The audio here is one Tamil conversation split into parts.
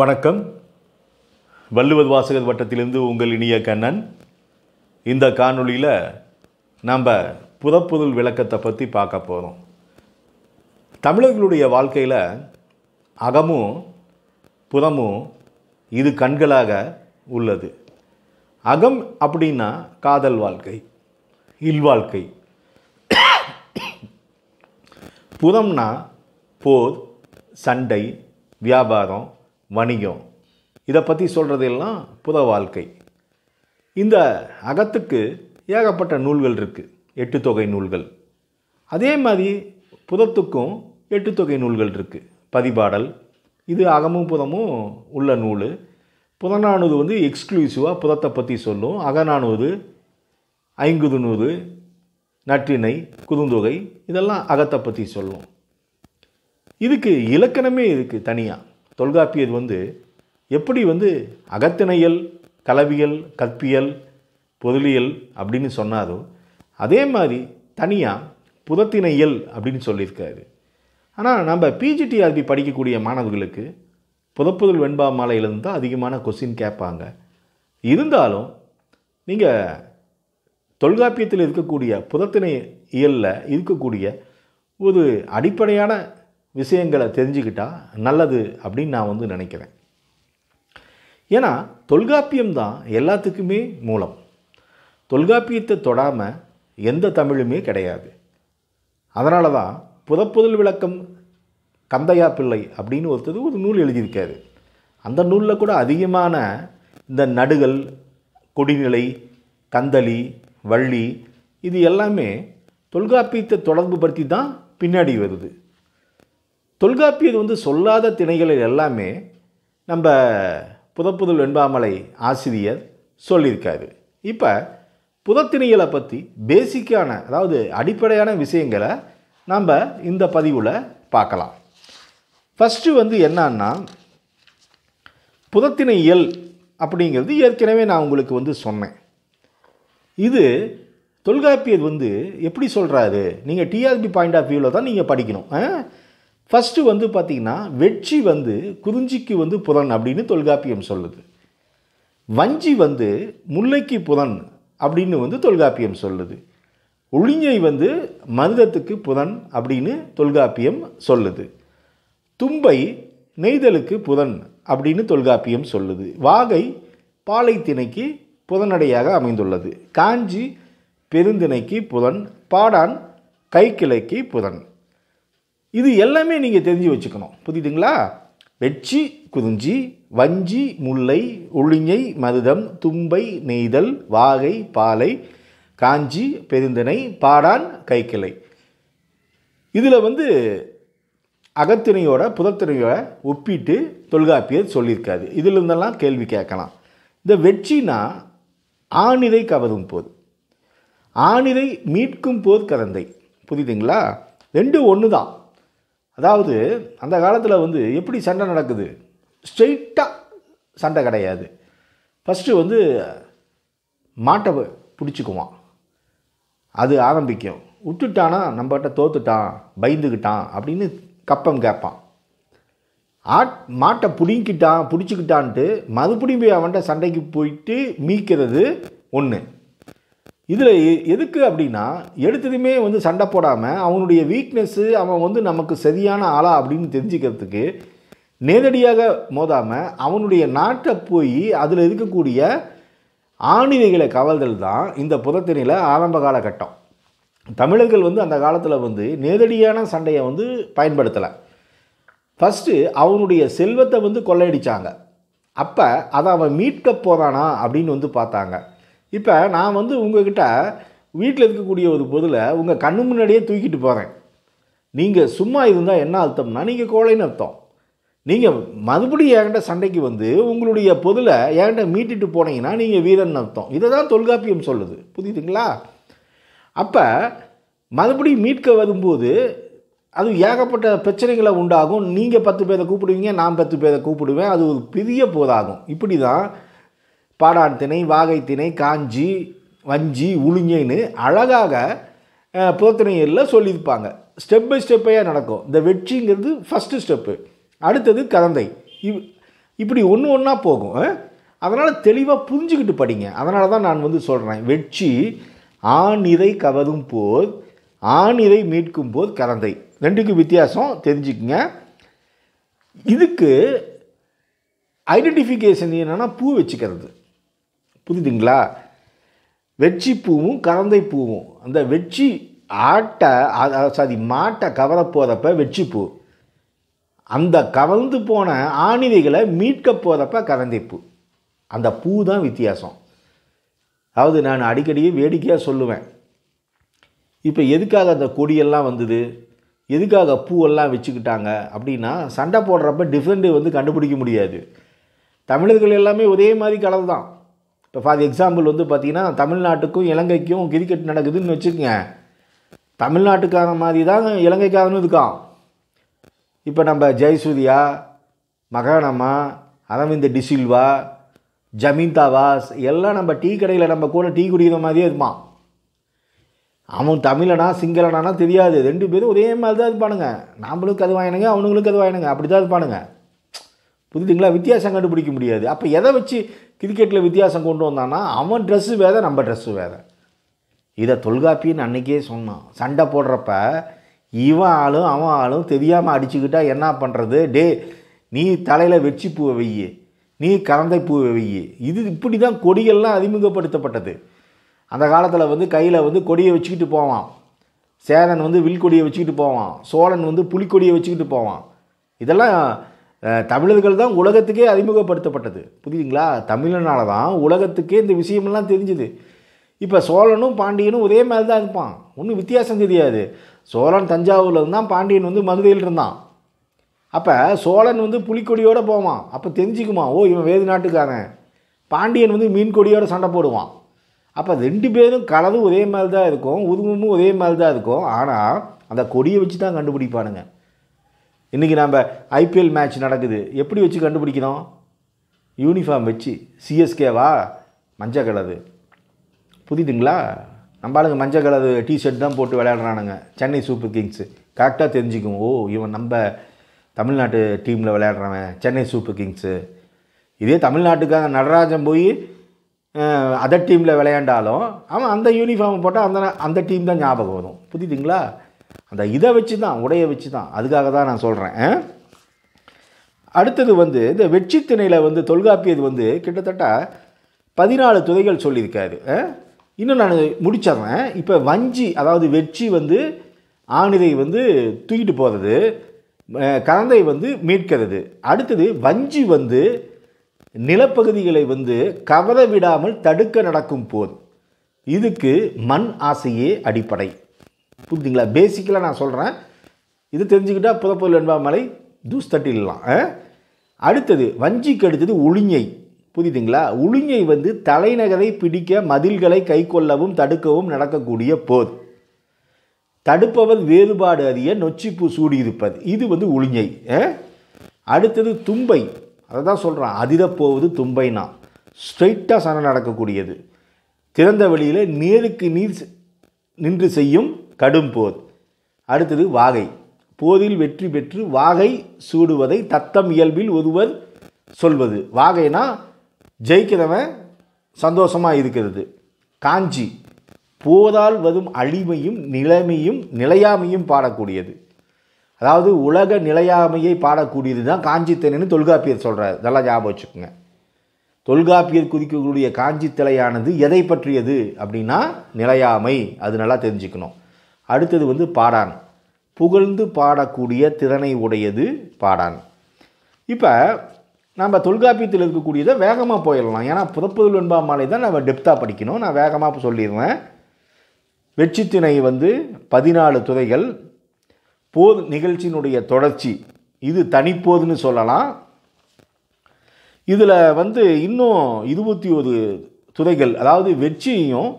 வணக்கம் வள்ளுவர் வாசகர் வட்டத்திலிருந்து உங்கள் இனிய கண்ணன் இந்த காணொளியில் நாம் புறப்பொருள் விளக்கத்தை பற்றி பார்க்க போகிறோம் தமிழர்களுடைய வாழ்க்கையில் அகமும் புறமும் இது கண்களாக உள்ளது அகம் அப்படின்னா காதல் வாழ்க்கை இல்வாழ்க்கை புறம்னா போர் சண்டை வியாபாரம் வணிகம் இதை பற்றி சொல்கிறதெல்லாம் புத வாழ்க்கை இந்த அகத்துக்கு ஏகப்பட்ட நூல்கள் இருக்குது எட்டு தொகை நூல்கள் அதே மாதிரி புதத்துக்கும் எட்டு தொகை நூல்கள் இருக்குது பதிபாடல் இது அகமும் புதமும் உள்ள நூல் புதனானது வந்து எக்ஸ்க்ளூசிவாக புதத்தை பற்றி சொல்லும் அகநானூறு நூறு நற்றிணை குதுந்தொகை இதெல்லாம் அகத்தை பற்றி சொல்லும் இதுக்கு இலக்கணமே இருக்குது தனியாக தொல்காப்பியது வந்து எப்படி வந்து அகத்திணையல் கலவியல் கற்பியல் பொருளியல் அப்படின்னு சொன்னாரோ அதே மாதிரி தனியாக புதத்தினையல் அப்படின்னு சொல்லியிருக்காரு ஆனால் நம்ம பிஜிடிஆர்பி படிக்கக்கூடிய மாணவர்களுக்கு புதப்புதல் வெண்பா மாலையிலிருந்து தான் அதிகமான கொஸ்டின் கேட்பாங்க இருந்தாலும் நீங்கள் தொல்காப்பியத்தில் இருக்கக்கூடிய புதத்திணை இயலில் இருக்கக்கூடிய ஒரு அடிப்படையான விஷயங்களை தெரிஞ்சுக்கிட்டால் நல்லது அப்படின்னு நான் வந்து நினைக்கிறேன் ஏன்னா தொல்காப்பியம் தான் எல்லாத்துக்குமே மூலம் தொல்காப்பியத்தை தொடாமல் எந்த தமிழுமே கிடையாது அதனால தான் புதப்புதல் விளக்கம் கந்தையா பிள்ளை அப்படின்னு ஒருத்தர் ஒரு நூல் எழுதியிருக்காரு அந்த நூலில் கூட அதிகமான இந்த நடுகள் கொடிநிலை கந்தளி வள்ளி இது எல்லாமே தொல்காப்பியத்தை தொடர்பு படுத்தி தான் பின்னாடி வருது தொல்காப்பியர் வந்து சொல்லாத திணைகளில் எல்லாமே நம்ம புதப்புதல் வெண்பாமலை ஆசிரியர் சொல்லியிருக்காரு இப்போ புதத்திணைகளை பற்றி பேசிக்கான அதாவது அடிப்படையான விஷயங்களை நம்ம இந்த பதிவில் பார்க்கலாம் ஃபஸ்ட்டு வந்து என்னன்னா புதத்திணையல் அப்படிங்கிறது ஏற்கனவே நான் உங்களுக்கு வந்து சொன்னேன் இது தொல்காப்பியர் வந்து எப்படி சொல்கிறாரு நீங்கள் டிஆர்பி பாயிண்ட் ஆஃப் வியூவில் தான் நீங்கள் படிக்கணும் ஃபஸ்ட்டு வந்து பார்த்திங்கன்னா வெற்றி வந்து குறிஞ்சிக்கு வந்து புறன் அப்படின்னு தொல்காப்பியம் சொல்லுது வஞ்சி வந்து முல்லைக்கு புறன் அப்படின்னு வந்து தொல்காப்பியம் சொல்லுது ஒளிஞ்சை வந்து மருதத்துக்கு புறன் அப்படின்னு தொல்காப்பியம் சொல்லுது தும்பை நெய்தலுக்கு புறன் அப்படின்னு தொல்காப்பியம் சொல்லுது வாகை பாலைத்திணைக்கு புதனடையாக அமைந்துள்ளது காஞ்சி பெருந்திணைக்கு புறன் பாடான் கைக்கிளைக்கு புறன் இது எல்லாமே நீங்கள் தெரிஞ்சு வச்சுக்கணும் புரியுதுங்களா வெட்சி குறிஞ்சி வஞ்சி முல்லை ஒளிங்கை மருதம் தும்பை நெய்தல் வாகை பாலை காஞ்சி பெருந்திணை பாடான் கைக்கிளை இதில் வந்து அகத்திணையோட புதத்திணையோட ஒப்பிட்டு தொல்காப்பியர் சொல்லியிருக்காது இதில் இருந்தெல்லாம் கேள்வி கேட்கலாம் இந்த வெற்றினா ஆணிரை கவரும் போர் ஆணிரை மீட்கும் போர் கரந்தை புரியுதுங்களா ரெண்டு ஒன்று தான் அதாவது அந்த காலத்தில் வந்து எப்படி சண்டை நடக்குது ஸ்ட்ரெயிட்டாக சண்டை கிடையாது ஃபஸ்ட்டு வந்து மாட்டை பிடிச்சிக்குவான் அது ஆரம்பிக்கும் விட்டுட்டானா நம்மகிட்ட தோத்துட்டான் பயந்துக்கிட்டான் அப்படின்னு கப்பம் கேட்பான் ஆட் மாட்டை பிடுங்கிட்டான் பிடிச்சிக்கிட்டான்ட்டு மறுபடியும் போய் அவன்கிட்ட சண்டைக்கு போயிட்டு மீக்கிறது ஒன்று இதில் எதுக்கு அப்படின்னா எடுத்ததுமே வந்து சண்டை போடாமல் அவனுடைய வீக்னஸ்ஸு அவன் வந்து நமக்கு சரியான ஆளா அப்படின்னு தெரிஞ்சுக்கிறதுக்கு நேரடியாக மோதாமல் அவனுடைய நாட்டை போய் அதில் இருக்கக்கூடிய ஆணிவைகளை கவல்தல் தான் இந்த புதத்திணையில் ஆரம்ப காலகட்டம் தமிழர்கள் வந்து அந்த காலத்தில் வந்து நேரடியான சண்டையை வந்து பயன்படுத்தலை ஃபஸ்ட்டு அவனுடைய செல்வத்தை வந்து கொள்ளையடித்தாங்க அப்போ அதை அவன் மீட்க போகிறானா அப்படின்னு வந்து பார்த்தாங்க இப்போ நான் வந்து உங்ககிட்ட வீட்டில் இருக்கக்கூடிய ஒரு பொருளை உங்கள் கண்ணு முன்னாடியே தூக்கிட்டு போகிறேன் நீங்கள் சும்மா இருந்தால் என்ன அர்த்தம்னா நீங்கள் கோழைன்னு அர்த்தம் நீங்கள் மறுபடியும் என்கிட்ட சண்டைக்கு வந்து உங்களுடைய பொருளை என்கிட்ட மீட்டிட்டு போனீங்கன்னா நீங்கள் வீரன் அர்த்தம் இதை தான் தொல்காப்பியம் சொல்லுது புரியுதுங்களா அப்போ மறுபடியும் மீட்க வரும்போது அது ஏகப்பட்ட பிரச்சனைகளை உண்டாகும் நீங்கள் பத்து பேரை கூப்பிடுவீங்க நான் பத்து பேரை கூப்பிடுவேன் அது ஒரு பெரிய போதாகும் இப்படி தான் பாடான் திணை வாகை திணை காஞ்சி வஞ்சி உளுஞ்சைன்னு அழகாக போத்தனையில் சொல்லியிருப்பாங்க ஸ்டெப் பை ஸ்டெப்பையாக நடக்கும் இந்த வெற்றிங்கிறது ஃபஸ்ட்டு ஸ்டெப்பு அடுத்தது கதந்தை இவ் இப்படி ஒன்று ஒன்றா போகும் அதனால் தெளிவாக புரிஞ்சுக்கிட்டு படிங்க அதனால தான் நான் வந்து சொல்கிறேன் வெற்றி ஆணிரை கவரும் போது ஆணிரை மீட்கும் போது கதந்தை ரெண்டுக்கும் வித்தியாசம் தெரிஞ்சுக்குங்க இதுக்கு ஐடென்டிஃபிகேஷன் என்னென்னா பூ வச்சுக்கிறது புரியுதுங்களா வெற்றி பூவும் கரந்தை பூவும் அந்த வெற்றி ஆட்டை சாரி மாட்டை கவர போகிறப்ப வெற்றி பூ அந்த கவர்ந்து போன ஆணிவைகளை மீட்க போகிறப்ப கரந்தை பூ அந்த பூ தான் வித்தியாசம் அதாவது நான் அடிக்கடியே வேடிக்கையாக சொல்லுவேன் இப்போ எதுக்காக அந்த கொடியெல்லாம் வந்தது எதுக்காக பூவெல்லாம் வச்சுக்கிட்டாங்க அப்படின்னா சண்டை போடுறப்ப டிஃப்ரெண்ட்டு வந்து கண்டுபிடிக்க முடியாது தமிழர்கள் எல்லாமே ஒரே மாதிரி கலர் தான் இப்போ ஃபார் எக்ஸாம்பிள் வந்து பார்த்திங்கன்னா தமிழ்நாட்டுக்கும் இலங்கைக்கும் கிரிக்கெட் நடக்குதுன்னு வச்சுக்கோங்க தமிழ்நாட்டுக்கான மாதிரி தான் இலங்கைக்காரனும் இருக்கான் இப்போ நம்ம ஜெயசூர்யா மகானம்மா அரவிந்த் டிசில்வா ஜமீன் தாவாஸ் எல்லாம் நம்ம டீ கடையில் நம்ம கூட டீ குடிக்கிற மாதிரியே இருப்பான் அவன் தமிழனா சிங்களனானா தெரியாது ரெண்டு பேரும் ஒரே மாதிரி தான் இருப்பானுங்க நாம்ளும் கது வாங்கினுங்க அவனுங்களும் கது வாங்கினுங்க அப்படி தான் இருப்பானுங்க புரியுதுங்களா வித்தியாசம் கண்டுபிடிக்க முடியாது அப்போ எதை வச்சு கிரிக்கெட்டில் வித்தியாசம் கொண்டு வந்தான்னா அவன் ட்ரெஸ்ஸு வேத நம்ம ட்ரெஸ்ஸு வேத இதை தொல்காப்பின்னு அன்றைக்கே சொன்னான் சண்டை போடுறப்ப இவன் ஆளும் அவன் ஆளும் தெரியாமல் அடிச்சுக்கிட்டா என்ன பண்ணுறது டே நீ தலையில் வெச்சி பூவை வெய்யி நீ கரந்தை பூவை வெய்யி இது இப்படி தான் கொடிகள்லாம் அறிமுகப்படுத்தப்பட்டது அந்த காலத்தில் வந்து கையில் வந்து கொடியை வச்சுக்கிட்டு போவான் சேரன் வந்து வில் கொடியை வச்சுக்கிட்டு போவான் சோழன் வந்து புலிக்கொடியை வச்சுக்கிட்டு போவான் இதெல்லாம் தமிழர்கள் தான் உலகத்துக்கே அறிமுகப்படுத்தப்பட்டது புரியுதுங்களா தமிழனால தான் உலகத்துக்கே இந்த விஷயமெல்லாம் தெரிஞ்சுது இப்போ சோழனும் பாண்டியனும் ஒரே மாதிரி தான் இருப்பான் ஒன்றும் வித்தியாசம் தெரியாது சோழன் தஞ்சாவூரில் இருந்தான் பாண்டியன் வந்து மதுரையில் இருந்தான் அப்போ சோழன் வந்து புலிக்கொடியோடு போவான் அப்போ தெரிஞ்சுக்குமா ஓ இவன் வேறு நாட்டுக்காரன் பாண்டியன் வந்து மீன் கொடியோடு சண்டை போடுவான் அப்போ ரெண்டு பேரும் கலரும் ஒரே மாதிரி தான் இருக்கும் உருவமும் ஒரே மாதிரி தான் இருக்கும் ஆனால் அந்த கொடியை வச்சு தான் கண்டுபிடிப்பானுங்க இன்றைக்கி நம்ம ஐபிஎல் மேட்ச் நடக்குது எப்படி வச்சு கண்டுபிடிக்கணும் யூனிஃபார்ம் வச்சு சிஎஸ்கேவா மஞ்சள் கலது புரியுதுங்களா நம்ம ஆளுங்க மஞ்சள் கலது டிஷர்ட் தான் போட்டு விளையாடுறானுங்க சென்னை சூப்பர் கிங்ஸு கரெக்டாக தெரிஞ்சுக்கும் ஓ இவன் நம்ம தமிழ்நாட்டு டீமில் விளையாடுறவன் சென்னை சூப்பர் கிங்ஸு இதே தமிழ்நாட்டுக்காக நடராஜன் போய் அதர் டீமில் விளையாண்டாலும் அவன் அந்த யூனிஃபார்ம் போட்டால் அந்த அந்த டீம் தான் ஞாபகம் வரும் புரியுதுங்களா அந்த இதை வச்சு தான் உடையை வச்சு தான் அதுக்காக தான் நான் சொல்கிறேன் அடுத்தது வந்து இந்த வெற்றி திணையில் வந்து தொல்காப்பியது வந்து கிட்டத்தட்ட பதினாலு துறைகள் சொல்லியிருக்காரு இன்னும் நான் முடிச்சிடுறேன் இப்போ வஞ்சி அதாவது வெற்றி வந்து ஆணிதை வந்து தூக்கிட்டு போகிறது கரந்தை வந்து மீட்கிறது அடுத்தது வஞ்சி வந்து நிலப்பகுதிகளை வந்து கவர விடாமல் தடுக்க நடக்கும் போது இதுக்கு மண் ஆசையே அடிப்படை புரிஞ்சுங்களா பேசிக்கலாக நான் சொல்கிறேன் இது தெரிஞ்சுக்கிட்டால் புதப்பொருள் என்பாமலை தூஸ் தட்டிடலாம் அடுத்தது வஞ்சிக்கு அடுத்தது ஒளிஞை புரியுதுங்களா உளிஞை வந்து தலைநகரை பிடிக்க மதில்களை கைக்கொள்ளவும் தடுக்கவும் நடக்கக்கூடிய போர் தடுப்பவர் வேறுபாடு அறிய நொச்சிப்பு சூடியிருப்பது இது வந்து உளிஞை அடுத்தது தும்பை அதை தான் சொல்கிறான் அதிரப்போவது தும்பைனா ஸ்ட்ரைட்டாக சண்டை நடக்கக்கூடியது திறந்த வெளியில் நேருக்கு நீர் நின்று செய்யும் கடும் போர் அடுத்தது வாகை போதில் வெற்றி பெற்று வாகை சூடுவதை தத்தம் இயல்பில் ஒருவர் சொல்வது வாகைனா ஜெயிக்கிறவன் சந்தோஷமாக இருக்கிறது காஞ்சி போதால் வரும் அழிமையும் நிலைமையும் நிலையாமையும் பாடக்கூடியது அதாவது உலக நிலையாமையை பாடக்கூடியது தான் காஞ்சித்தனைன்னு தொல்காப்பியர் சொல்கிறார் இதெல்லாம் ஞாபகம் வச்சுக்கோங்க தொல்காப்பியர் குறிக்கக்கூடிய காஞ்சி தலையானது எதை பற்றியது அப்படின்னா நிலையாமை அது நல்லா தெரிஞ்சுக்கணும் அடுத்தது வந்து பாடான் புகழ்ந்து பாடக்கூடிய திறனை உடையது பாடான் இப்போ நம்ம தொல்காப்பியத்தில் இருக்கக்கூடியதை வேகமாக போயிடலாம் ஏன்னா புறப்புதல் வெண்பா மாலை தான் நம்ம டெப்த்தாக படிக்கணும் நான் வேகமாக சொல்லிடுவேன் வெற்றித்திணை வந்து பதினாலு துறைகள் போர் நிகழ்ச்சியினுடைய தொடர்ச்சி இது தனிப்போதுன்னு சொல்லலாம் இதில் வந்து இன்னும் இருபத்தி ஒரு துறைகள் அதாவது வெற்றியையும்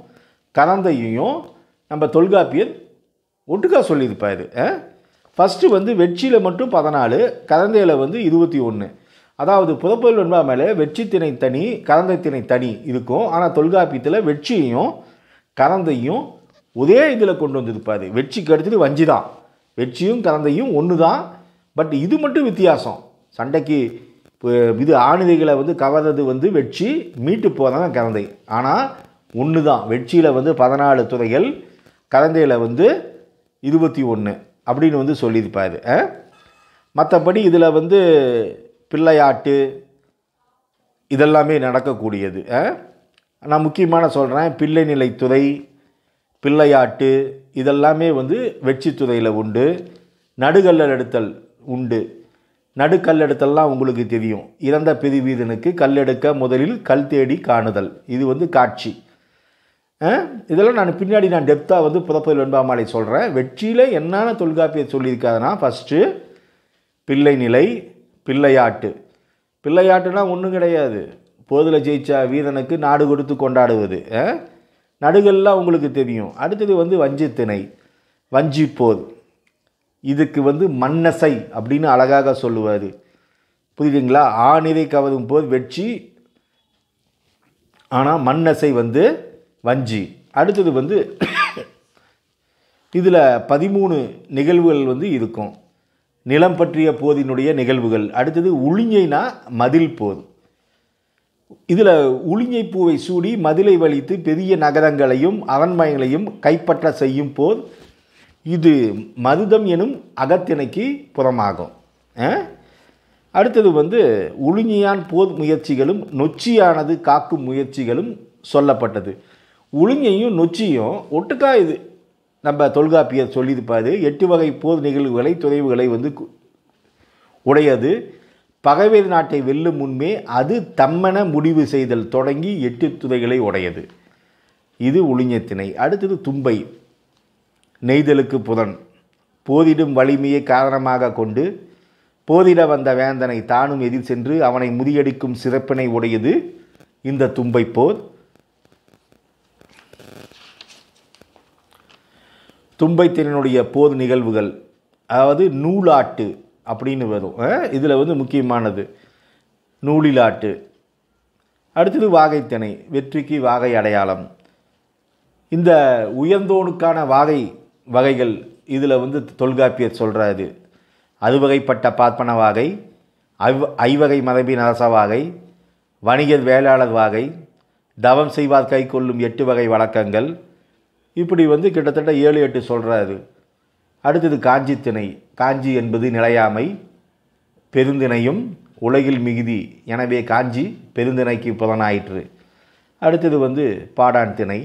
கலந்தையும் நம்ம தொல்காப்பியர் ஒட்டுக்கா சொல்லியிருப்பா இது ஃபஸ்ட்டு வந்து வெற்றியில் மட்டும் பதினாலு கரந்தையில் வந்து இருபத்தி ஒன்று அதாவது புதப்பொருள் வெண்பா மேலே வெற்றி திணை தனி கரந்தை திணை தனி இருக்கும் ஆனால் தொல்காப்பியத்தில் வெற்றியையும் கரந்தையும் ஒரே இதில் கொண்டு வந்திருப்பார் வெற்றிக்கு அடுத்தது வஞ்சி தான் வெற்றியும் கரந்தையும் ஒன்று தான் பட் இது மட்டும் வித்தியாசம் சண்டைக்கு இது ஆணிதைகளை வந்து கவர்றது வந்து வெற்றி மீட்டு போகிறாங்க கரந்தை ஆனால் ஒன்று தான் வெற்றியில் வந்து பதினாலு துறைகள் கரந்தையில் வந்து இருபத்தி ஒன்று அப்படின்னு வந்து சொல்லியிருப்பார் மற்றபடி இதில் வந்து பிள்ளையாட்டு இதெல்லாமே நடக்கக்கூடியது நான் முக்கியமான சொல்கிறேன் பிள்ளை நிலைத்துறை பிள்ளையாட்டு இதெல்லாமே வந்து வெற்றித்துறையில் உண்டு எடுத்தல் உண்டு நடுக்கல் எடுத்தல்லாம் உங்களுக்கு தெரியும் இறந்த கல் கல்லெடுக்க முதலில் கல் தேடி காணுதல் இது வந்து காட்சி இதெல்லாம் நான் பின்னாடி நான் டெப்த்தாக வந்து புதப்பதில் வெண்பாமாலை சொல்கிறேன் வெற்றியில் என்னென்ன தொல்காப்பியை சொல்லியிருக்காதுன்னா ஃபஸ்ட்டு பிள்ளை நிலை பிள்ளையாட்டு பிள்ளையாட்டுனா ஒன்றும் கிடையாது போதில் ஜெயிச்சா வீரனுக்கு நாடு கொடுத்து கொண்டாடுவது நடுகள்லாம் உங்களுக்கு தெரியும் அடுத்தது வந்து வஞ்சித்திணை வஞ்சிப்போர் இதுக்கு வந்து மன்னசை அப்படின்னு அழகாக சொல்லுவார் புரியுதுங்களா ஆணிரை கவரும் போது வெற்றி ஆனால் மண்ணசை வந்து வஞ்சி அடுத்தது வந்து இதில் பதிமூணு நிகழ்வுகள் வந்து இருக்கும் நிலம் பற்றிய போதினுடைய நிகழ்வுகள் அடுத்தது உளிஞ்சைனா மதில் போது இதில் உளிஞ்சை பூவை சூடி மதிலை வலித்து பெரிய நகரங்களையும் அரண்மனைகளையும் கைப்பற்ற செய்யும் போது இது மதுதம் எனும் அகத்திணைக்கு புறமாகும் அடுத்தது வந்து உளிஞ்சியான் போர் முயற்சிகளும் நொச்சியானது காக்கும் முயற்சிகளும் சொல்லப்பட்டது உளுங்கையும் நொச்சியும் ஒட்டுக்கா இது நம்ம தொல்காப்பியர் சொல்லியிருப்பார் எட்டு வகை போர் நிகழ்வுகளை துறைவுகளை வந்து உடையது பகைவேறு நாட்டை வெல்லும் முன்பே அது தம்மன முடிவு செய்தல் தொடங்கி எட்டு துறைகளை உடையது இது உளிஞத்திணை அடுத்தது தும்பை நெய்தலுக்கு புதன் போதிடும் வலிமையை காரணமாக கொண்டு போதிட வந்த வேந்தனை தானும் எதிர் சென்று அவனை முதியடிக்கும் சிறப்பினை உடையது இந்த தும்பை போர் தும்பைத்திறனுடைய போர் நிகழ்வுகள் அதாவது நூலாட்டு அப்படின்னு வரும் இதில் வந்து முக்கியமானது நூலிலாட்டு அடுத்தது வாகைத்திணை வெற்றிக்கு வாகை அடையாளம் இந்த உயர்ந்தோனுக்கான வாகை வகைகள் இதில் வந்து தொல்காப்பியர் சொல்கிறாரு அதுவகைப்பட்ட பார்ப்பன வாகை ஐவ் ஐவகை மரபின் அரச வாகை வணிகர் வேளாளர் வாகை தவம் செய்வார் கை கொள்ளும் எட்டு வகை வழக்கங்கள் இப்படி வந்து கிட்டத்தட்ட ஏழு எட்டு சொல்கிறாரு அடுத்தது காஞ்சி திணை காஞ்சி என்பது நிலையாமை பெருந்திணையும் உலகில் மிகுதி எனவே காஞ்சி பெருந்திணைக்கு புலனாயிற்று அடுத்தது வந்து பாடான் திணை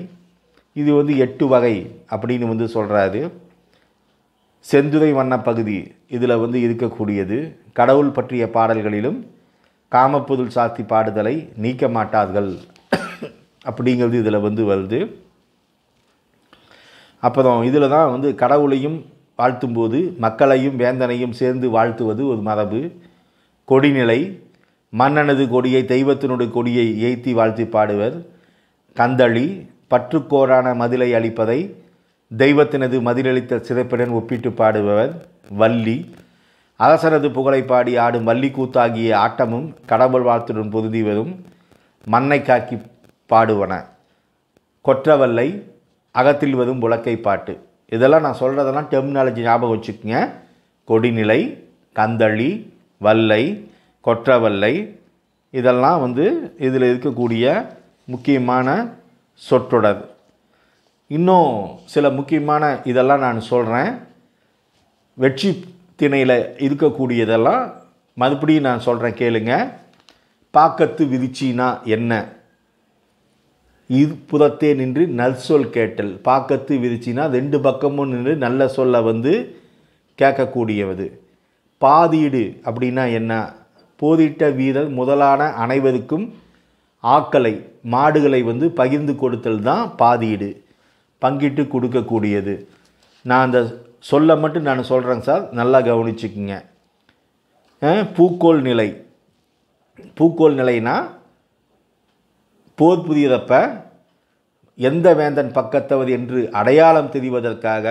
இது வந்து எட்டு வகை அப்படின்னு வந்து சொல்கிறாரு செந்துரை வண்ண பகுதி இதில் வந்து இருக்கக்கூடியது கடவுள் பற்றிய பாடல்களிலும் காமப்புதுல் சாத்தி பாடுதலை நீக்க மாட்டார்கள் அப்படிங்கிறது இதில் வந்து வருது அப்புறம் இதில் தான் வந்து கடவுளையும் வாழ்த்தும்போது மக்களையும் வேந்தனையும் சேர்ந்து வாழ்த்துவது ஒரு மரபு கொடிநிலை மன்னனது கொடியை தெய்வத்தினுடைய கொடியை ஏய்த்தி வாழ்த்தி பாடுவர் கந்தளி பற்றுக்கோரான மதிலை அளிப்பதை தெய்வத்தினது மதிலளித்த சிறப்புடன் ஒப்பிட்டு பாடுபவர் வள்ளி அரசனது புகழை பாடி ஆடும் வள்ளிக்கூத்தாகிய ஆட்டமும் கடவுள் வாழ்த்துடன் பொருந்தி வரும் மண்ணை காக்கி பாடுவன கொற்றவல்லை அகத்தில் வதும் புலக்கை பாட்டு இதெல்லாம் நான் சொல்கிறதெல்லாம் டெர்மினாலஜி ஞாபகம் வச்சுக்கோங்க கொடிநிலை கந்தளி வல்லை கொற்றவல்லை இதெல்லாம் வந்து இதில் இருக்கக்கூடிய முக்கியமான சொற்றொடர் இன்னும் சில முக்கியமான இதெல்லாம் நான் சொல்கிறேன் வெற்றி திணையில் இருக்கக்கூடியதெல்லாம் மறுபடியும் நான் சொல்கிறேன் கேளுங்க பாக்கத்து விதிச்சின்னா என்ன இருப்புறத்தே நின்று நற்சொல் கேட்டல் பாக்கத்து விரிச்சினா ரெண்டு பக்கமும் நின்று நல்ல சொல்லை வந்து கேட்கக்கூடியவது பாதீடு அப்படின்னா என்ன போதிட்ட வீரர் முதலான அனைவருக்கும் ஆக்களை மாடுகளை வந்து பகிர்ந்து கொடுத்தல் தான் பாதீடு பங்கிட்டு கொடுக்கக்கூடியது நான் அந்த சொல்ல மட்டும் நான் சொல்கிறேங்க சார் நல்லா கவனிச்சுக்குங்க பூக்கோள் நிலை பூக்கோள் நிலைனா போர் புரியிறப்ப எந்த வேந்தன் பக்கத்தவர் என்று அடையாளம் தெரிவதற்காக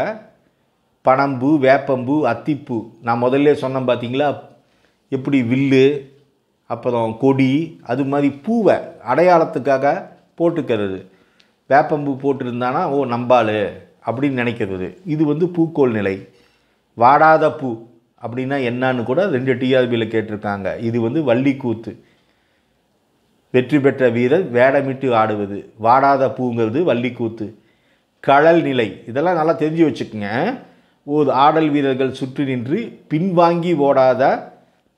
பனம்பு வேப்பம்பு அத்திப்பூ நான் முதல்ல சொன்னேன் பார்த்தீங்களா எப்படி வில்லு அப்புறம் கொடி அது மாதிரி பூவை அடையாளத்துக்காக போட்டுக்கிறது வேப்பம்பூ போட்டிருந்தானா ஓ நம்பாள் அப்படின்னு நினைக்கிறது இது வந்து பூக்கோள் நிலை வாடாத பூ அப்படின்னா என்னான்னு கூட ரெண்டு டிஆர்பியில் கேட்டிருக்காங்க இது வந்து வள்ளிக்கூத்து வெற்றி பெற்ற வீரர் வேடமிட்டு ஆடுவது வாடாத பூங்கிறது வள்ளிக்கூத்து களல் நிலை இதெல்லாம் நல்லா தெரிஞ்சு வச்சுக்கோங்க ஒரு ஆடல் வீரர்கள் சுற்றி நின்று பின்வாங்கி ஓடாத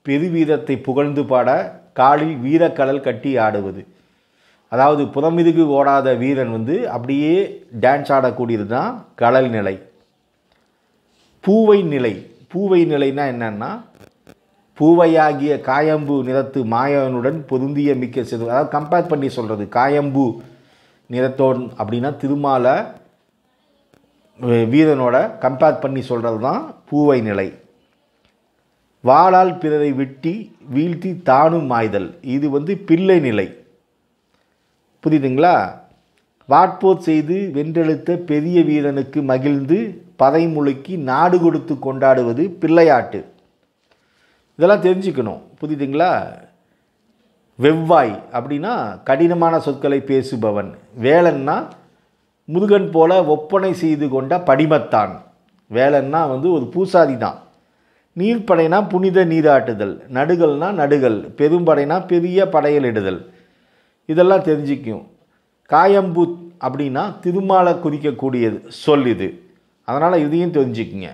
பெருவீரத்தை புகழ்ந்து பாட காலில் வீரக்கடல் கட்டி ஆடுவது அதாவது புறமிதுகு ஓடாத வீரன் வந்து அப்படியே டான்ஸ் ஆடக்கூடியது தான் கடல் நிலை பூவை நிலை பூவை நிலைன்னா என்னென்னா பூவையாகிய காயம்பு நிறத்து மாயவனுடன் பொருந்திய மிக்க சிறு அதாவது கம்பேர் பண்ணி சொல்கிறது காயம்பு நிறத்தோன் அப்படின்னா திருமாலை வீரனோட கம்பேர் பண்ணி சொல்கிறது தான் பூவை நிலை வாளால் பிறரை வெட்டி வீழ்த்தி தானும் மாய்தல் இது வந்து பிள்ளை நிலை புரியுதுங்களா வாட்போர் செய்து வென்றெழுத்த பெரிய வீரனுக்கு மகிழ்ந்து பதை முழுக்கி நாடு கொடுத்து கொண்டாடுவது பிள்ளையாட்டு இதெல்லாம் தெரிஞ்சுக்கணும் புரியுதுங்களா வெவ்வாய் அப்படின்னா கடினமான சொற்களை பேசுபவன் வேலன்னா முருகன் போல ஒப்பனை செய்து கொண்ட படிமத்தான் வேலன்னா வந்து ஒரு பூசாரி தான் நீர்ப்படைனா புனித நீராட்டுதல் நடுகள்னா நடுகள் பெரும்படைனா பெரிய படையலிடுதல் இதெல்லாம் தெரிஞ்சிக்கும் காயம்பூத் அப்படின்னா திருமாலை குறிக்கக்கூடியது சொல் இது அதனால் இதையும் தெரிஞ்சுக்குங்க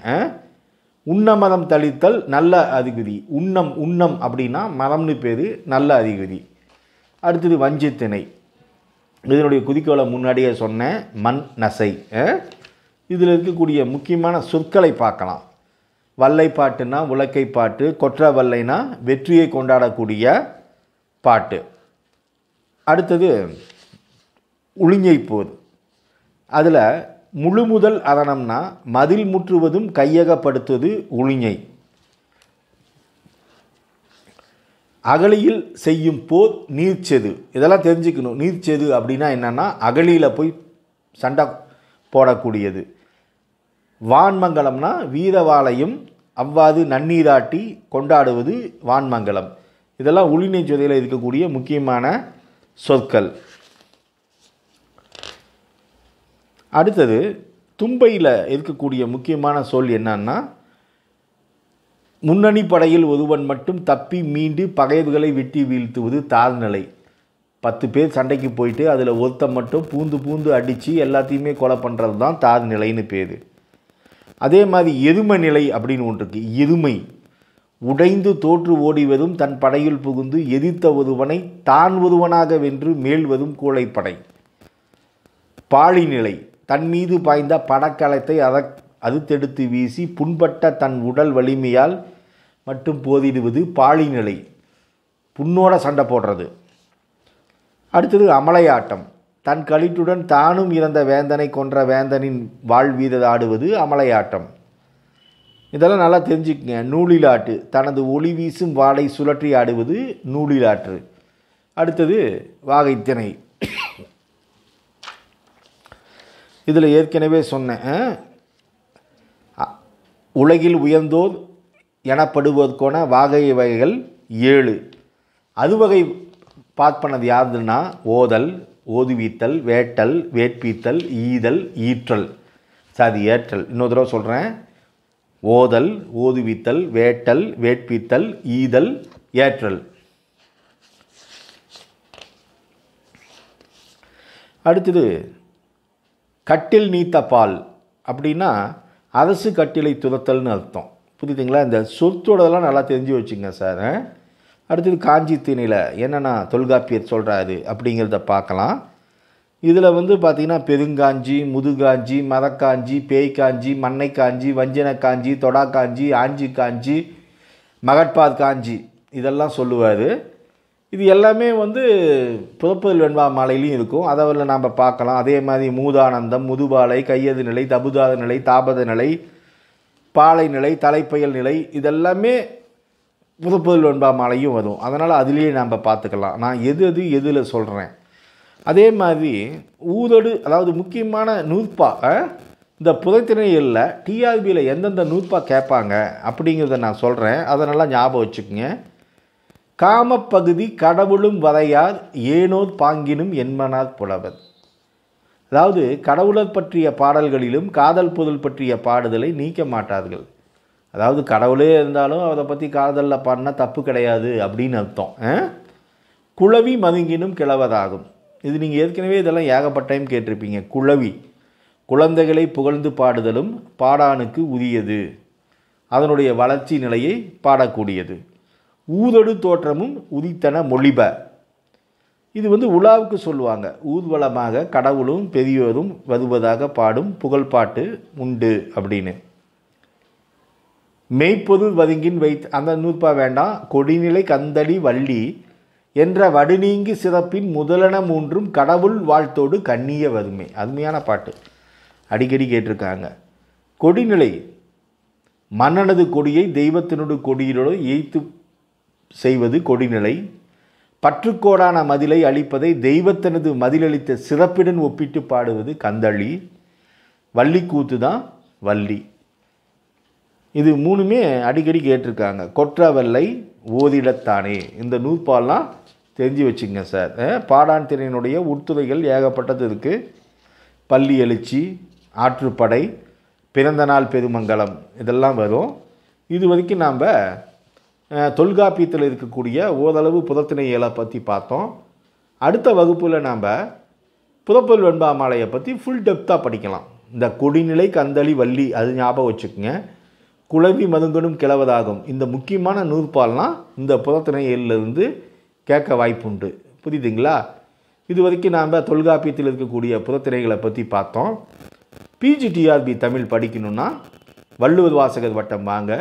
உண்ண மதம் தளித்தல் நல்ல அதிகதி உண்ணம் உண்ணம் அப்படின்னா மதம்னு பேர் நல்ல அதிகதி அடுத்தது வஞ்சித்திணை இதனுடைய குதிக்கோளை முன்னாடியே சொன்னேன் மண் நசை இதில் இருக்கக்கூடிய முக்கியமான சொற்களை பார்க்கலாம் வல்லை பாட்டுனா உலக்கை பாட்டு கொற்ற வல்லைனா வெற்றியை கொண்டாடக்கூடிய பாட்டு அடுத்தது உளிஞ்சை போது அதில் முழு முதல் அதனம்னா மதில் முற்றுவதும் கையகப்படுத்துவது உளிஞை அகழியில் செய்யும் போர் நீர்ச்செது இதெல்லாம் தெரிஞ்சுக்கணும் நீர்ச்செது அப்படின்னா என்னென்னா அகழியில் போய் சண்டை போடக்கூடியது வான்மங்கலம்னா வீரவாளையும் அவ்வாறு நன்னீராட்டி கொண்டாடுவது வான்மங்கலம் இதெல்லாம் உளிநீச்சுவதையில் இருக்கக்கூடிய முக்கியமான சொற்கள் அடுத்தது தும்பையில் இருக்கக்கூடிய முக்கியமான சொல் என்னன்னா முன்னணி படையில் ஒருவன் மட்டும் தப்பி மீண்டு பகைவர்களை வெட்டி வீழ்த்துவது தாழ்நிலை பத்து பேர் சண்டைக்கு போயிட்டு அதில் ஒருத்தன் மட்டும் பூந்து பூந்து அடித்து எல்லாத்தையுமே கொலை பண்ணுறது தான் தாழ்நிலைன்னு பேர் அதே மாதிரி எதுமை நிலை அப்படின்னு ஒன்று இருக்குது எருமை உடைந்து தோற்று ஓடிவதும் தன் படையில் புகுந்து எதிர்த்த ஒருவனை தான் ஒருவனாக வென்று மேல்வதும் கூழைப்படை பாழிநிலை தன் மீது பாய்ந்த படக்கலத்தை அத தெடுத்து வீசி புண்பட்ட தன் உடல் வலிமையால் மட்டும் போதிடுவது பாலிநிலை புண்ணோட சண்டை போடுறது அடுத்தது அமலையாட்டம் தன் கழித்துடன் தானும் இறந்த வேந்தனை கொன்ற வேந்தனின் வாழ்வீத ஆடுவது அமலையாட்டம் இதெல்லாம் நல்லா தெரிஞ்சுக்கங்க நூலிலாட்டு தனது ஒளி வீசும் வாளை சுழற்றி ஆடுவது நூலிலாற்று அடுத்தது வாகைத்திணை இதில் ஏற்கனவே சொன்னேன் உலகில் உயர்ந்தோர் எனப்படுவதற்கான வாகை வகைகள் ஏழு அது வகை பார்ப்பனது யாருன்னா ஓதல் ஓதுவித்தல் வேட்டல் வேட்பித்தல் ஈதல் ஈற்றல் சாதி ஏற்றல் இன்னொரு தடவை சொல்கிறேன் ஓதல் ஓதுவித்தல் வேட்டல் வேட்பித்தல் ஈதல் ஏற்றல் அடுத்தது கட்டில் நீத்த பால் அப்படின்னா அரசு கட்டிலை துரத்தல்னு அர்த்தம் புரியுதுங்களா இந்த சொத்தோடலாம் நல்லா தெரிஞ்சு வச்சுங்க சார் அடுத்தது காஞ்சி திணையில் என்னென்னா தொல்காப்பியர் சொல்கிறாரு அப்படிங்கிறத பார்க்கலாம் இதில் வந்து பார்த்திங்கன்னா பெருங்காஞ்சி முதுகாஞ்சி மரக்காஞ்சி பேய்காஞ்சி மண்ணை காஞ்சி வஞ்சன காஞ்சி தொடா காஞ்சி ஆஞ்சி காஞ்சி மகட்பார் காஞ்சி இதெல்லாம் சொல்லுவார் இது எல்லாமே வந்து புறப்பதில் வெண்பா மாலையிலையும் இருக்கும் அதை நாம் பார்க்கலாம் அதே மாதிரி மூதானந்தம் முதுபாலை கையது நிலை தபுதாத நிலை தாபத நிலை பாலை நிலை தலைப்பயல் நிலை இதெல்லாமே புதுப்பதில் வெண்பா மாலையும் வரும் அதனால் அதுலேயே நாம் பார்த்துக்கலாம் நான் எது எது எதில் சொல்கிறேன் அதே மாதிரி ஊதடு அதாவது முக்கியமான நூற்பா இந்த புதைத்திணையில் டிஆர்பியில் எந்தெந்த நூற்பா கேட்பாங்க அப்படிங்கிறத நான் சொல்கிறேன் அதை நல்லா ஞாபகம் வச்சுக்கோங்க காமப்பகுதி கடவுளும் வரையார் ஏனோர் பாங்கினும் என்மனார் புலவர் அதாவது கடவுளர் பற்றிய பாடல்களிலும் காதல் பொருள் பற்றிய பாடுதலை நீக்க மாட்டார்கள் அதாவது கடவுளே இருந்தாலும் அதை பற்றி காதலில் பாடினா தப்பு கிடையாது அப்படின்னு அர்த்தம் குழவி மதுங்கினும் கிழவதாகும் இது நீங்கள் ஏற்கனவே இதெல்லாம் ஏகப்பட்ட டைம் கேட்டிருப்பீங்க குழவி குழந்தைகளை புகழ்ந்து பாடுதலும் பாடானுக்கு உரியது அதனுடைய வளர்ச்சி நிலையை பாடக்கூடியது ஊதடு தோற்றமும் உதித்தன மொழிப இது வந்து உலாவுக்கு சொல்லுவாங்க ஊர்வலமாக கடவுளும் பெரியோரும் வருவதாக பாடும் புகழ்பாட்டு உண்டு அப்படின்னு மெய்ப்பொருள் வதுங்கின் வைத் அந்த நூற்பா வேண்டாம் கொடிநிலை கந்தடி வள்ளி என்ற வடுநீங்கி சிறப்பின் முதலன மூன்றும் கடவுள் வாழ்த்தோடு கண்ணிய வறுமை அருமையான பாட்டு அடிக்கடி கேட்டிருக்காங்க கொடிநிலை மன்னனது கொடியை தெய்வத்தினோடு கொடியிலோடு ஏய்த்து செய்வது கொடிநிலை பற்றுக்கோடான மதிலை அளிப்பதை தெய்வத்தனது மதிலளித்த சிறப்பிடன் ஒப்பிட்டு பாடுவது கந்தளி வள்ளிக்கூத்து தான் வள்ளி இது மூணுமே அடிக்கடி கேட்டிருக்காங்க கொற்றவல்லை ஓதிடத்தானே இந்த நூற்பாலெலாம் தெரிஞ்சு வச்சுங்க சார் பாடான் திணையினுடைய உட்துறைகள் ஏகப்பட்டது இருக்குது பள்ளி எழுச்சி ஆற்றுப்படை பிறந்த நாள் பெருமங்கலம் இதெல்லாம் வரும் இது வரைக்கும் நாம் தொல்காப்பியத்தில் இருக்கக்கூடிய ஓரளவு புதத்தினை இயலை பற்றி பார்த்தோம் அடுத்த வகுப்பில் நாம் புறப்பொருள் வெண்பாமாலையை பற்றி ஃபுல் டெப்த்தாக படிக்கலாம் இந்த குடிநிலை கந்தளி வள்ளி அது ஞாபகம் வச்சுக்கோங்க குழவி மருங்கனும் கிளவதாகும் இந்த முக்கியமான நூற்பால்லாம் இந்த புதத்தினையிலிருந்து கேட்க வாய்ப்புண்டு புரியுதுங்களா இது வரைக்கும் நாம் தொல்காப்பியத்தில் இருக்கக்கூடிய புதத்திரைகளை பற்றி பார்த்தோம் பிஜிடிஆர்பி தமிழ் படிக்கணுன்னா வள்ளுவர் வாசகர் வட்டம் வாங்க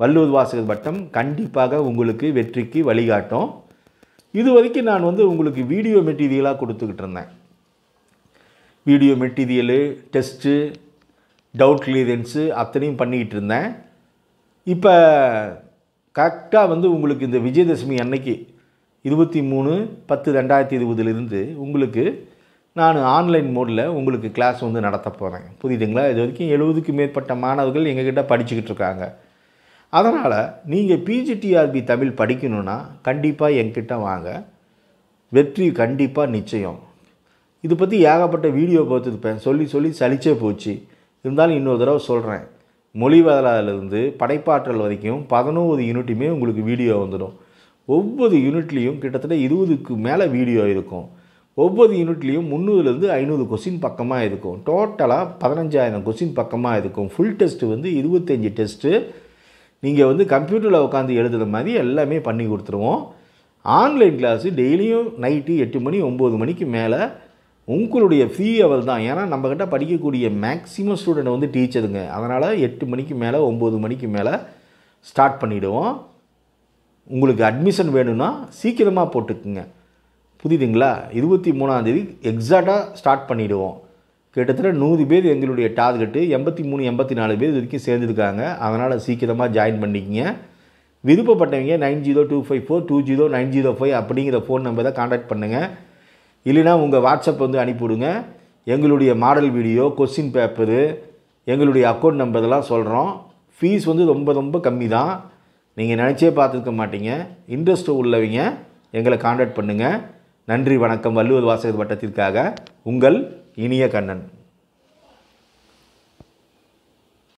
வள்ளுவர் வாசகர் பட்டம் கண்டிப்பாக உங்களுக்கு வெற்றிக்கு வழிகாட்டும் இது வரைக்கும் நான் வந்து உங்களுக்கு வீடியோ மெட்டீரியலாக கொடுத்துக்கிட்டு இருந்தேன் video material test doubt clearance அத்தனையும் பண்ணிக்கிட்டு இருந்தேன் இப்போ கரெக்டாக வந்து உங்களுக்கு இந்த விஜயதசமி அன்னைக்கு இருபத்தி மூணு பத்து ரெண்டாயிரத்தி இருபதுலேருந்து உங்களுக்கு நான் ஆன்லைன் மோடில் உங்களுக்கு கிளாஸ் வந்து நடத்த போகிறேன் புரியுதுங்களா இது வரைக்கும் எழுபதுக்கு மேற்பட்ட மாணவர்கள் எங்ககிட்ட படிச்சுக்கிட்டு இருக்காங்க அதனால் நீங்கள் பிஜிடிஆர்பி தமிழ் படிக்கணும்னா கண்டிப்பாக என்கிட்ட வாங்க வெற்றி கண்டிப்பாக நிச்சயம் இது பற்றி ஏகப்பட்ட வீடியோ பார்த்துருப்பேன் சொல்லி சொல்லி சளிச்சே போச்சு இருந்தாலும் இன்னொரு தடவை சொல்கிறேன் மொழி வேளாளர்லேருந்து படைப்பாற்றல் வரைக்கும் பதினோரு யூனிட்டுமே உங்களுக்கு வீடியோ வந்துடும் ஒவ்வொரு யூனிட்லேயும் கிட்டத்தட்ட இருபதுக்கு மேலே வீடியோ இருக்கும் ஒவ்வொரு யூனிட்லேயும் முந்நூறுலேருந்து ஐநூறு கொஸ்டின் பக்கமாக இருக்கும் டோட்டலாக பதினஞ்சாயிரம் கொஸ்டின் பக்கமாக இருக்கும் ஃபுல் டெஸ்ட்டு வந்து இருபத்தஞ்சி டெஸ்ட்டு நீங்கள் வந்து கம்ப்யூட்டரில் உட்காந்து எழுதுகிற மாதிரி எல்லாமே பண்ணி கொடுத்துருவோம் ஆன்லைன் கிளாஸு டெய்லியும் நைட்டு எட்டு மணி ஒம்பது மணிக்கு மேலே உங்களுடைய ஃப்ரீ அவர் தான் ஏன்னா நம்மக்கிட்ட படிக்கக்கூடிய மேக்ஸிமம் ஸ்டூடெண்ட் வந்து டீச்சருங்க அதனால் எட்டு மணிக்கு மேலே ஒம்பது மணிக்கு மேலே ஸ்டார்ட் பண்ணிவிடுவோம் உங்களுக்கு அட்மிஷன் வேணும்னா சீக்கிரமாக போட்டுக்குங்க புரியுதுங்களா இருபத்தி மூணாந்தேதி எக்ஸாக்டாக ஸ்டார்ட் பண்ணிவிடுவோம் கிட்டத்தட்ட நூறு பேர் எங்களுடைய டார்கெட்டு எண்பத்தி மூணு எண்பத்தி நாலு பேர் வரைக்கும் சேர்ந்துருக்காங்க அதனால் சீக்கிரமாக ஜாயின் பண்ணிக்கிங்க விருப்பப்பட்டவங்க nine zero two five four two zero nine zero five அப்படிங்கிற ஃபோன் நம்பரை காண்டாக்ட் பண்ணுங்கள் இல்லைனா உங்கள் வாட்ஸ்அப் வந்து அனுப்பிவிடுங்க எங்களுடைய மாடல் வீடியோ கொஸ்டின் பேப்பரு எங்களுடைய அக்கௌண்ட் நம்பர்லாம் சொல்கிறோம் ஃபீஸ் வந்து ரொம்ப ரொம்ப கம்மி தான் நீங்கள் நினச்சே பார்த்துருக்க மாட்டீங்க இன்ட்ரெஸ்ட் உள்ளவங்க எங்களை காண்டாக்ட் பண்ணுங்கள் நன்றி வணக்கம் வள்ளுவர் வாசகர் வட்டத்திற்காக உங்கள் இனிய கண்ணன்